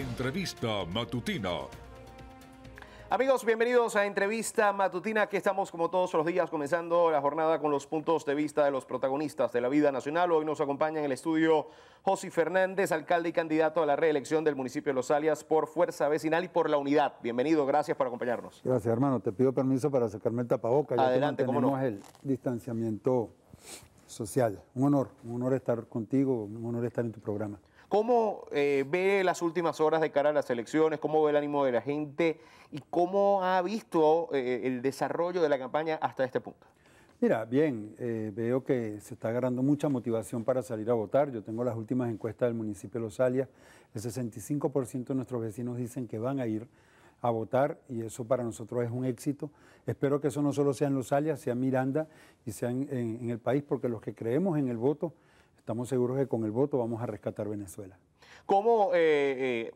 Entrevista matutina. Amigos, bienvenidos a Entrevista Matutina. que estamos como todos los días comenzando la jornada con los puntos de vista de los protagonistas de la vida nacional. Hoy nos acompaña en el estudio José Fernández, alcalde y candidato a la reelección del municipio de Los Alias por Fuerza Vecinal y por la Unidad. Bienvenido, gracias por acompañarnos. Gracias, hermano. Te pido permiso para sacarme el tapabocas. Adelante, como no. el distanciamiento social. Un honor, un honor estar contigo, un honor estar en tu programa. ¿Cómo eh, ve las últimas horas de cara a las elecciones? ¿Cómo ve el ánimo de la gente? ¿Y cómo ha visto eh, el desarrollo de la campaña hasta este punto? Mira, bien, eh, veo que se está agarrando mucha motivación para salir a votar. Yo tengo las últimas encuestas del municipio de Los Alias. El 65% de nuestros vecinos dicen que van a ir a votar y eso para nosotros es un éxito. Espero que eso no solo sea en Los Alias, sea en Miranda y sea en, el país, porque los que creemos en el voto, estamos seguros que con el voto vamos a rescatar Venezuela. ¿Cómo eh,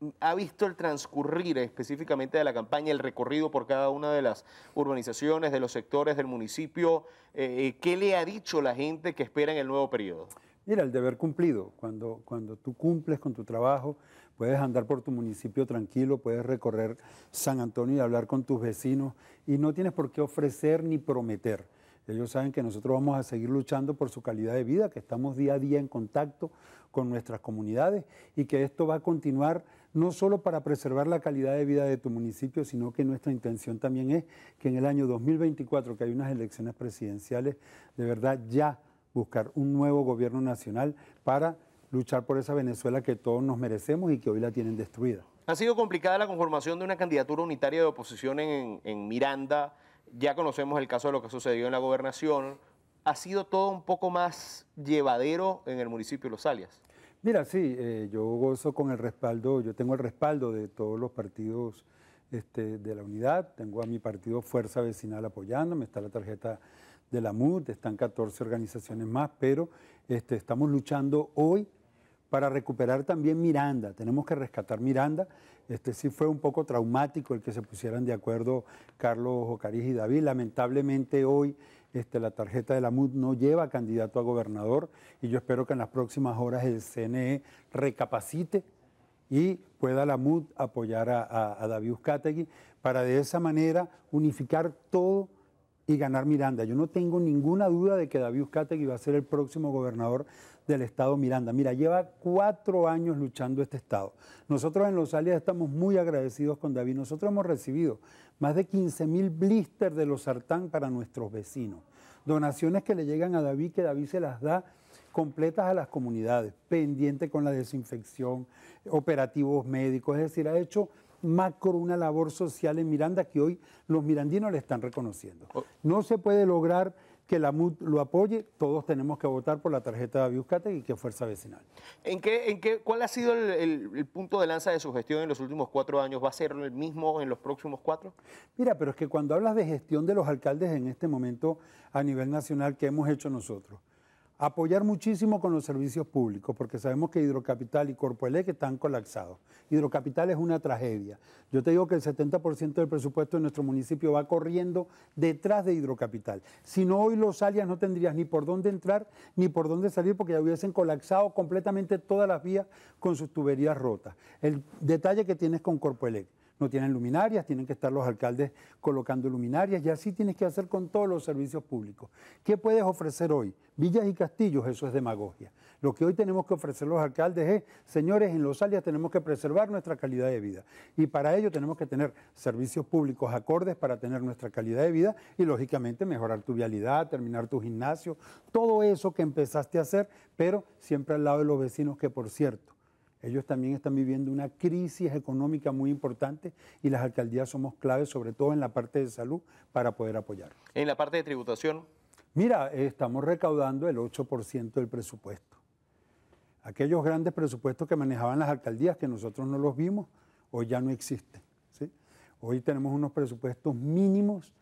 eh, ha visto el transcurrir específicamente de la campaña, el recorrido por cada una de las urbanizaciones, de los sectores del municipio? Eh, ¿Qué le ha dicho la gente que espera en el nuevo periodo? Mira, el deber cumplido, cuando, cuando tú cumples con tu trabajo, Puedes andar por tu municipio tranquilo, puedes recorrer San Antonio y hablar con tus vecinos y no tienes por qué ofrecer ni prometer. Ellos saben que nosotros vamos a seguir luchando por su calidad de vida, que estamos día a día en contacto con nuestras comunidades y que esto va a continuar no solo para preservar la calidad de vida de tu municipio, sino que nuestra intención también es que en el año 2024, que hay unas elecciones presidenciales, de verdad ya buscar un nuevo gobierno nacional para luchar por esa Venezuela que todos nos merecemos y que hoy la tienen destruida. Ha sido complicada la conformación de una candidatura unitaria de oposición en, en Miranda. Ya conocemos el caso de lo que sucedió en la gobernación. ¿Ha sido todo un poco más llevadero en el municipio de Los Alias? Mira, sí, eh, yo gozo con el respaldo, yo tengo el respaldo de todos los partidos este, de la unidad. Tengo a mi partido Fuerza Vecinal apoyándome, está la tarjeta de la MUD, están 14 organizaciones más, pero este, estamos luchando hoy para recuperar también Miranda. Tenemos que rescatar Miranda. Este sí fue un poco traumático el que se pusieran de acuerdo Carlos Ocariz y David. Lamentablemente hoy este, la tarjeta de la MUD no lleva candidato a gobernador y yo espero que en las próximas horas el CNE recapacite y pueda la MUD apoyar a, a David Uzcategui para de esa manera unificar todo y ganar Miranda. Yo no tengo ninguna duda de que David Uzcategui va a ser el próximo gobernador del estado Miranda. Mira, lleva cuatro años luchando este estado. Nosotros en Los Alias estamos muy agradecidos con David. Nosotros hemos recibido más de 15 mil blisters de los sartán para nuestros vecinos. Donaciones que le llegan a David, que David se las da completas a las comunidades, pendiente con la desinfección, operativos médicos, es decir, ha hecho macro, una labor social en Miranda que hoy los mirandinos le están reconociendo. Oh. No se puede lograr que la MUD lo apoye, todos tenemos que votar por la tarjeta de Abiuscate y que Fuerza Vecinal. ¿Cuál ha sido el, el, punto de lanza de su gestión en los últimos cuatro años? ¿Va a ser el mismo en los próximos cuatro? Mira, pero es que cuando hablas de gestión de los alcaldes en este momento a nivel nacional, ¿qué hemos hecho nosotros? apoyar muchísimo con los servicios públicos, porque sabemos que Hidrocapital y Corpoelec están colapsados. Hidrocapital es una tragedia. Yo te digo que el 70% del presupuesto de nuestro municipio va corriendo detrás de Hidrocapital. Si no hoy los alias no tendrías ni por dónde entrar ni por dónde salir porque ya hubiesen colapsado completamente todas las vías con sus tuberías rotas. El detalle que tienes con Corpoelec no tienen luminarias, tienen que estar los alcaldes colocando luminarias y así tienes que hacer con todos los servicios públicos. ¿Qué puedes ofrecer hoy? Villas y castillos, eso es demagogia. Lo que hoy tenemos que ofrecer los alcaldes es, señores, en los alias tenemos que preservar nuestra calidad de vida y para ello tenemos que tener servicios públicos acordes para tener nuestra calidad de vida y lógicamente mejorar tu vialidad, terminar tu gimnasio, todo eso que empezaste a hacer, pero siempre al lado de los vecinos que por cierto ellos también están viviendo una crisis económica muy importante y las alcaldías somos claves, sobre todo en la parte de salud, para poder apoyar. ¿En la parte de tributación? Mira, estamos recaudando el 8% del presupuesto. Aquellos grandes presupuestos que manejaban las alcaldías, que nosotros no los vimos, hoy ya no existen. Hoy tenemos unos presupuestos mínimos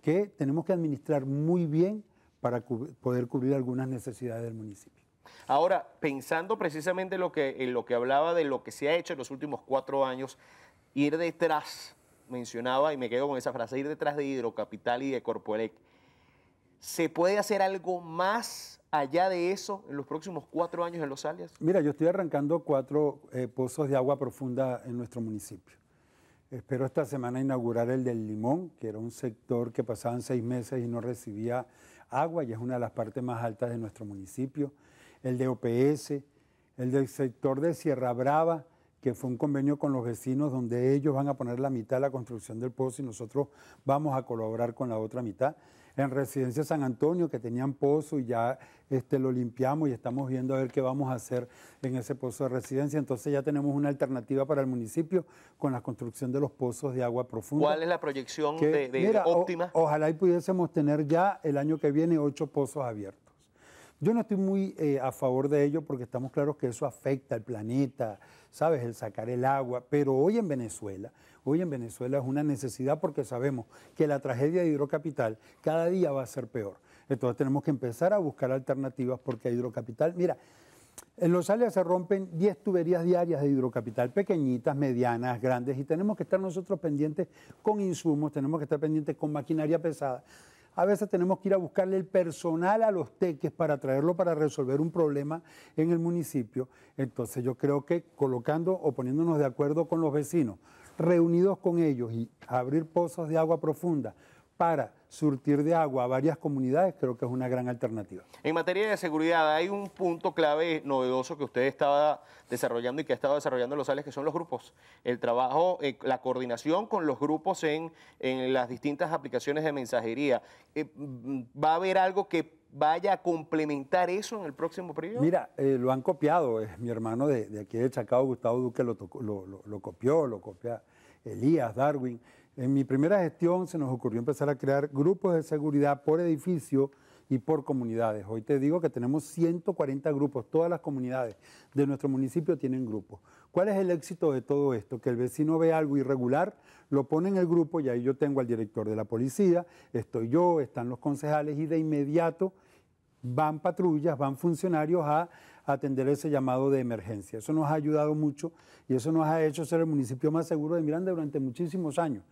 que tenemos que administrar muy bien para poder cubrir algunas necesidades del municipio. Ahora, pensando precisamente lo que, en lo que hablaba de lo que se ha hecho en los últimos cuatro años, ir detrás, mencionaba y me quedo con esa frase, ir detrás de Hidrocapital y de Corpoelec, ¿se puede hacer algo más allá de eso en los próximos cuatro años en Los Alias? Mira, yo estoy arrancando cuatro eh, pozos de agua profunda en nuestro municipio. Espero esta semana inaugurar el del Limón, que era un sector que pasaban seis meses y no recibía agua y es una de las partes más altas de nuestro municipio el de OPS, el del sector de Sierra Brava, que fue un convenio con los vecinos donde ellos van a poner la mitad de la construcción del pozo y nosotros vamos a colaborar con la otra mitad. En Residencia San Antonio, que tenían pozo y ya este, lo limpiamos y estamos viendo a ver qué vamos a hacer en ese pozo de residencia. Entonces ya tenemos una alternativa para el municipio con la construcción de los pozos de agua profunda. ¿Cuál es la proyección de, de óptima? ojalá y pudiésemos tener ya el año que viene ocho pozos abiertos. Yo no estoy muy eh, a favor de ello porque estamos claros que eso afecta al planeta, ¿sabes? El sacar el agua. Pero hoy en Venezuela, hoy en Venezuela es una necesidad porque sabemos que la tragedia de Hidrocapital cada día va a ser peor. Entonces tenemos que empezar a buscar alternativas porque Hidrocapital, mira, en Los Ángeles se rompen 10 tuberías diarias de hidrocapital, pequeñitas, medianas, grandes, y tenemos que estar nosotros pendientes con insumos, tenemos que estar pendientes con maquinaria pesada a veces tenemos que ir a buscarle el personal a los teques para traerlo para resolver un problema en el municipio. Entonces yo creo que colocando o poniéndonos de acuerdo con los vecinos, reunidos con ellos y abrir pozos de agua profunda para surtir de agua a varias comunidades, creo que es una gran alternativa. En materia de seguridad, hay un punto clave novedoso que usted estaba desarrollando y que ha estado desarrollando Los sales, que son los grupos. El trabajo, eh, la coordinación con los grupos en, en las distintas aplicaciones de mensajería. Eh, mm, ¿Va a haber algo que vaya a complementar eso en el próximo periodo? Mira, eh, lo han copiado. Es mi hermano de, aquí de Chacao, Gustavo Duque, lo, lo, lo copió, lo copia Elías, Darwin. En mi primera gestión se nos ocurrió empezar a crear grupos de seguridad por edificio y por comunidades. Hoy te digo que tenemos 140 grupos, todas las comunidades de nuestro municipio tienen grupos. ¿Cuál es el éxito de todo esto? Que el vecino ve algo irregular, lo pone en el grupo y ahí yo tengo al director de la policía, estoy yo, están los concejales y de inmediato van patrullas, van funcionarios a atender ese llamado de emergencia. Eso nos ha ayudado mucho y eso nos ha hecho ser el municipio más seguro de Miranda durante muchísimos años.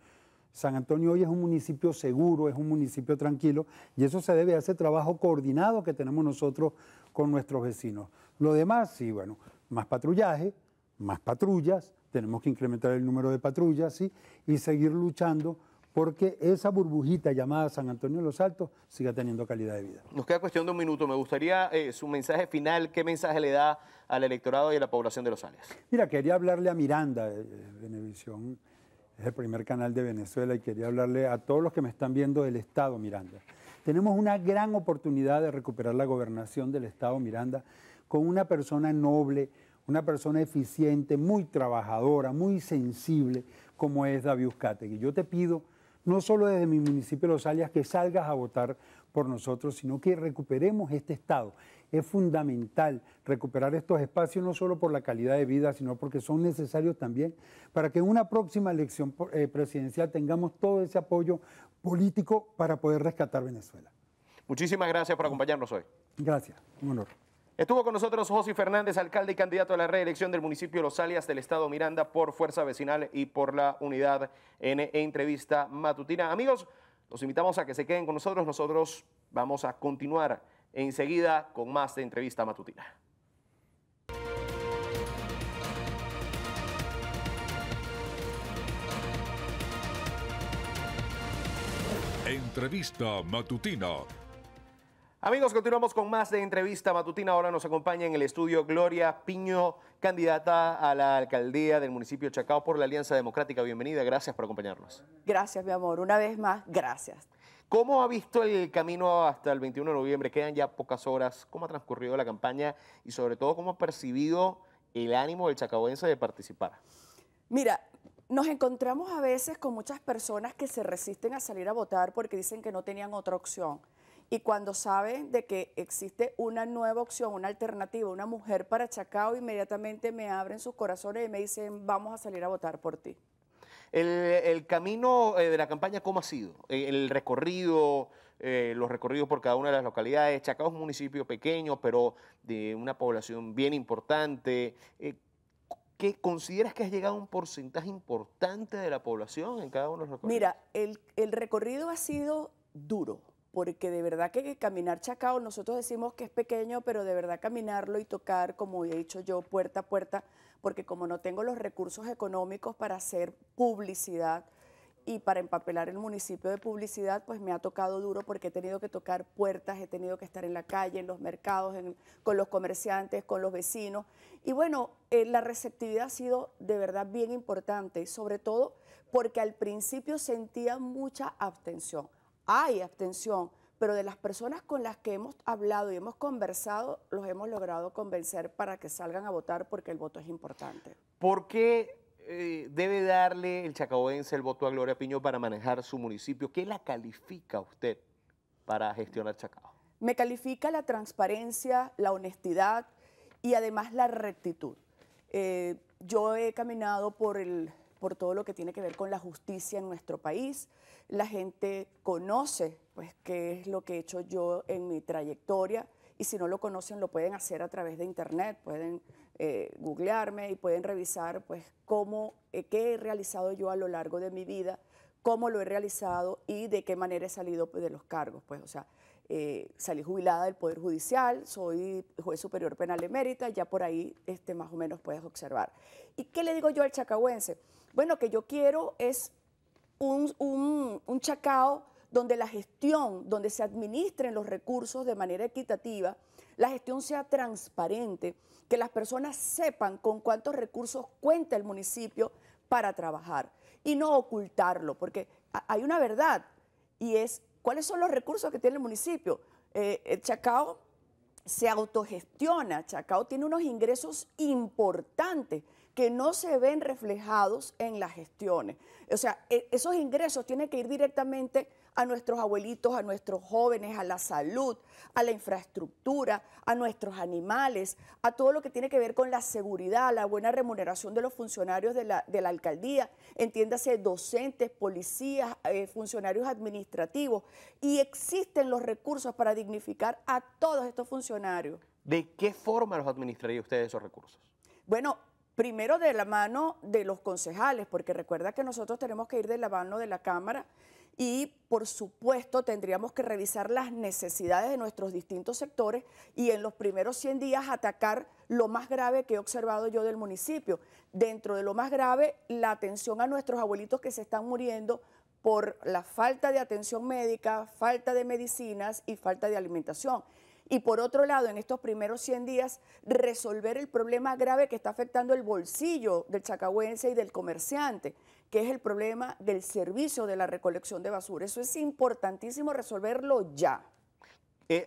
San Antonio hoy es un municipio seguro, es un municipio tranquilo y eso se debe a ese trabajo coordinado que tenemos nosotros con nuestros vecinos. Lo demás, sí, bueno, más patrullaje, más patrullas, tenemos que incrementar el número de patrullas ¿sí? y seguir luchando porque esa burbujita llamada San Antonio de los Altos siga teniendo calidad de vida. Nos queda cuestión de un minuto. Me gustaría eh, su mensaje final. ¿Qué mensaje le da al electorado y a la población de Los Ángeles? Mira, quería hablarle a Miranda, de eh, es el primer canal de Venezuela y quería hablarle a todos los que me están viendo del Estado Miranda. Tenemos una gran oportunidad de recuperar la gobernación del Estado Miranda con una persona noble, una persona eficiente, muy trabajadora, muy sensible, como es David Uzcategui. Yo te pido no solo desde mi municipio de Los Alias, que salgas a votar por nosotros, sino que recuperemos este Estado. Es fundamental recuperar estos espacios no solo por la calidad de vida, sino porque son necesarios también para que en una próxima elección eh, presidencial tengamos todo ese apoyo político para poder rescatar Venezuela. Muchísimas gracias por acompañarnos hoy. Gracias, un honor. Estuvo con nosotros José Fernández, alcalde y candidato a la reelección del municipio Los Alias del Estado Miranda por Fuerza Vecinal y por la unidad en entrevista matutina. Amigos, los invitamos a que se queden con nosotros. Nosotros vamos a continuar enseguida con más de entrevista matutina. Entrevista matutina Amigos, continuamos con más de entrevista matutina. Ahora nos acompaña en el estudio Gloria Piño, candidata a la alcaldía del municipio de Chacao por la Alianza Democrática. Bienvenida, gracias por acompañarnos. Gracias, mi amor. Una vez más, gracias. ¿Cómo ha visto el camino hasta el 21 de noviembre? Quedan ya pocas horas. ¿Cómo ha transcurrido la campaña y sobre todo cómo ha percibido el ánimo del chacaoense de participar? Mira, nos encontramos a veces con muchas personas que se resisten a salir a votar porque dicen que no tenían otra opción. Y cuando saben de que existe una nueva opción, una alternativa, una mujer para Chacao, inmediatamente me abren sus corazones y me dicen, vamos a salir a votar por ti. El, camino eh, de la campaña, ¿cómo ha sido? Eh, el recorrido, eh, los recorridos por cada una de las localidades. Chacao es un municipio pequeño, pero de una población bien importante. ¿Qué consideras que has llegado a un porcentaje importante de la población en cada uno de los recorridos? Mira, el recorrido ha sido duro porque de verdad que caminar Chacao, nosotros decimos que es pequeño, pero de verdad caminarlo y tocar, como he dicho yo, puerta a puerta, porque como no tengo los recursos económicos para hacer publicidad y para empapelar el municipio de publicidad, pues me ha tocado duro porque he tenido que tocar puertas, he tenido que estar en la calle, en los mercados, con los comerciantes, con los vecinos. Y bueno, eh, la receptividad ha sido de verdad bien importante, sobre todo porque al principio sentía mucha abstención hay abstención, pero de las personas con las que hemos hablado y hemos conversado, los hemos logrado convencer para que salgan a votar porque el voto es importante. ¿Por qué eh, debe darle el chacaoense el voto a Gloria Piño para manejar su municipio? ¿Qué la califica usted para gestionar Chacao? Me califica la transparencia, la honestidad y además la rectitud. Eh, yo he caminado por el por todo lo que tiene que ver con la justicia en nuestro país. La gente conoce pues qué es lo que he hecho yo en mi trayectoria y si no lo conocen lo pueden hacer a través de internet, pueden eh, googlearme y pueden revisar pues cómo, eh, qué he realizado yo a lo largo de mi vida, cómo lo he realizado y de qué manera he salido pues, de los cargos. Pues, o sea, eh, salí jubilada del Poder Judicial, soy juez superior penal emérita, ya por ahí este, más o menos puedes observar. ¿Y qué le digo yo al chacahuense? bueno, lo que yo quiero es un, un, chacao donde la gestión, donde se administren los recursos de manera equitativa, la gestión sea transparente, que las personas sepan con cuántos recursos cuenta el municipio para trabajar y no ocultarlo, porque hay una verdad y es cuáles son los recursos que tiene el municipio. Eh, el Chacao se autogestiona, Chacao tiene unos ingresos importantes que no se ven reflejados en las gestiones. O sea, e, esos ingresos tienen que ir directamente a nuestros abuelitos, a nuestros jóvenes, a la salud, a la infraestructura, a nuestros animales, a todo lo que tiene que ver con la seguridad, la buena remuneración de los funcionarios de la, alcaldía, entiéndase docentes, policías, eh, funcionarios administrativos, y existen los recursos para dignificar a todos estos funcionarios. ¿De qué forma los administraría ustedes esos recursos? Bueno, primero de la mano de los concejales, porque recuerda que nosotros tenemos que ir de la mano de la Cámara y por supuesto tendríamos que revisar las necesidades de nuestros distintos sectores y en los primeros 100 días atacar lo más grave que he observado yo del municipio. Dentro de lo más grave, la atención a nuestros abuelitos que se están muriendo por la falta de atención médica, falta de medicinas y falta de alimentación y por otro lado, en estos primeros 100 días, resolver el problema grave que está afectando el bolsillo del chacahuense y del comerciante, que es el problema del servicio de la recolección de basura. Eso es importantísimo resolverlo ya. Eh,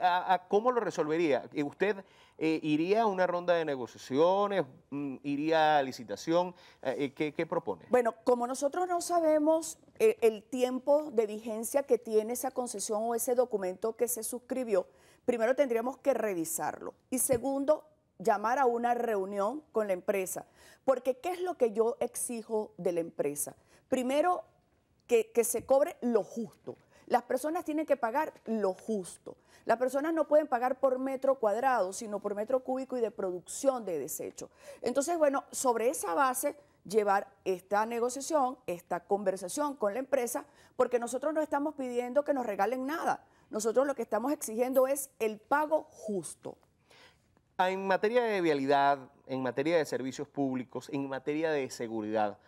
¿Cómo lo resolvería? Eh, ¿Usted eh, iría a una ronda de negociaciones? Mm, ¿Iría a licitación? ¿qué, propone? Bueno, como nosotros no sabemos el tiempo de vigencia que tiene esa concesión o ese documento que se suscribió, primero tendríamos que revisarlo y segundo, llamar a una reunión con la empresa. Porque ¿qué es lo que yo exijo de la empresa? Primero, que, se cobre lo justo. Las personas tienen que pagar lo justo. Las personas no pueden pagar por metro cuadrado, sino por metro cúbico y de producción de desecho. Entonces, bueno, sobre esa base llevar esta negociación, esta conversación con la empresa, porque nosotros no estamos pidiendo que nos regalen nada. Nosotros lo que estamos exigiendo es el pago justo. Ah, en materia de vialidad, en materia de servicios públicos, en materia de seguridad,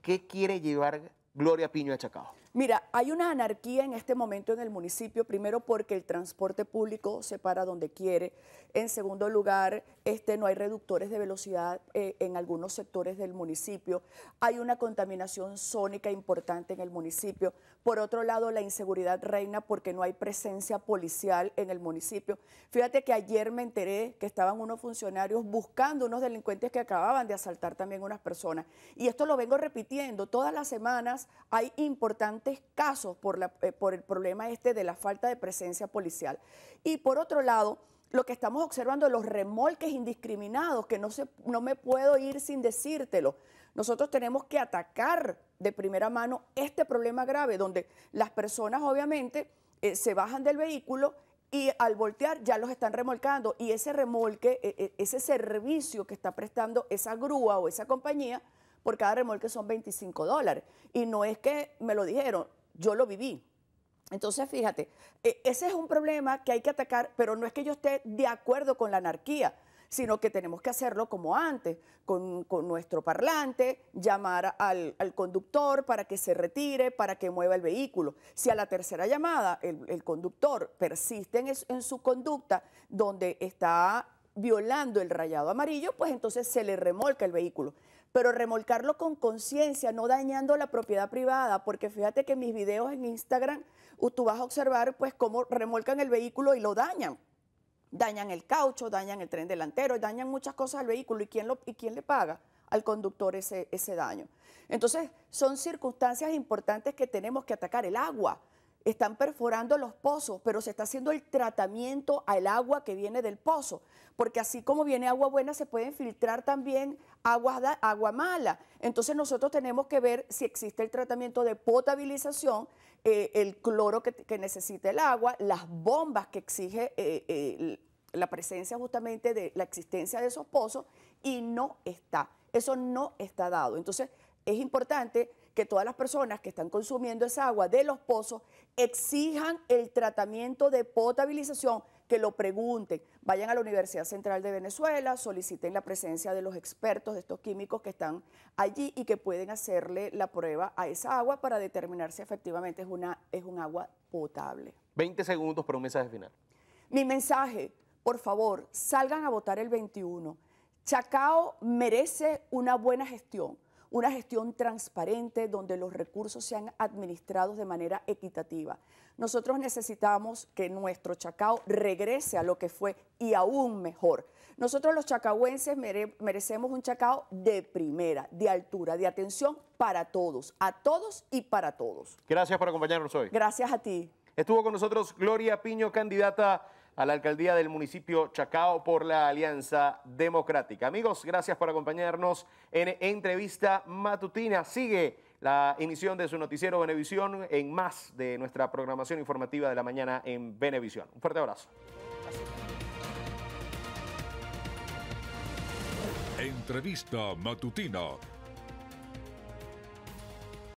¿qué quiere llevar Gloria Piño a Chacao? Mira, hay una anarquía en este momento en el municipio, primero porque el transporte público se para donde quiere, en segundo lugar, este, no hay reductores de velocidad eh, en algunos sectores del municipio, hay una contaminación sónica importante en el municipio, por otro lado, la inseguridad reina porque no hay presencia policial en el municipio. Fíjate que ayer me enteré que estaban unos funcionarios buscando unos delincuentes que acababan de asaltar también unas personas, y esto lo vengo repitiendo, todas las semanas hay importantes casos por, eh, por el problema este de la falta de presencia policial. Y por otro lado, lo que estamos observando, los remolques indiscriminados, que no, se, no me puedo ir sin decírtelo. Nosotros tenemos que atacar de primera mano este problema grave, donde las personas obviamente eh, se bajan del vehículo y al voltear ya los están remolcando y ese remolque, eh, ese servicio que está prestando esa grúa o esa compañía, por cada remolque son 25 dólares. Y no es que me lo dijeron, yo lo viví. Entonces, fíjate, e, ese es un problema que hay que atacar, pero no es que yo esté de acuerdo con la anarquía, sino que tenemos que hacerlo como antes, con, nuestro parlante, llamar al, conductor para que se retire, para que mueva el vehículo. Si a la tercera llamada el, conductor persiste en su conducta, donde está violando el rayado amarillo, pues entonces se le remolca el vehículo pero remolcarlo con conciencia, no dañando la propiedad privada, porque fíjate que mis videos en Instagram, tú vas a observar pues cómo remolcan el vehículo y lo dañan. Dañan el caucho, dañan el tren delantero, dañan muchas cosas al vehículo. ¿Y quién, y le paga? al conductor ese, ese daño. Entonces, son circunstancias importantes que tenemos que atacar. El agua, están perforando los pozos, pero se está haciendo el tratamiento al agua que viene del pozo, porque así como viene agua buena, se pueden filtrar también agua, agua mala. Entonces nosotros tenemos que ver si existe el tratamiento de potabilización, eh, el cloro que, necesita el agua, las bombas que exige eh, la presencia justamente de la existencia de esos pozos, y no está. Eso no está dado. Entonces es importante que todas las personas que están consumiendo esa agua de los pozos exijan el tratamiento de potabilización, que lo pregunten, vayan a la Universidad Central de Venezuela, soliciten la presencia de los expertos de estos químicos que están allí y que pueden hacerle la prueba a esa agua para determinar si efectivamente es, una, es un agua potable. 20 segundos para un mensaje final. Mi mensaje, por favor, salgan a votar el 21. Chacao merece una buena gestión una gestión transparente donde los recursos sean administrados de manera equitativa. Nosotros necesitamos que nuestro Chacao regrese a lo que fue y aún mejor. Nosotros los chacahuenses merecemos un Chacao de primera, de altura, de atención para todos, a todos y para todos. Gracias por acompañarnos hoy. Gracias a ti. Estuvo con nosotros Gloria Piño, candidata a la alcaldía del municipio Chacao por la Alianza Democrática. Amigos, gracias por acompañarnos en entrevista matutina. Sigue la emisión de su noticiero Benevisión en más de nuestra programación informativa de la mañana en Benevisión. Un fuerte abrazo. Entrevista matutina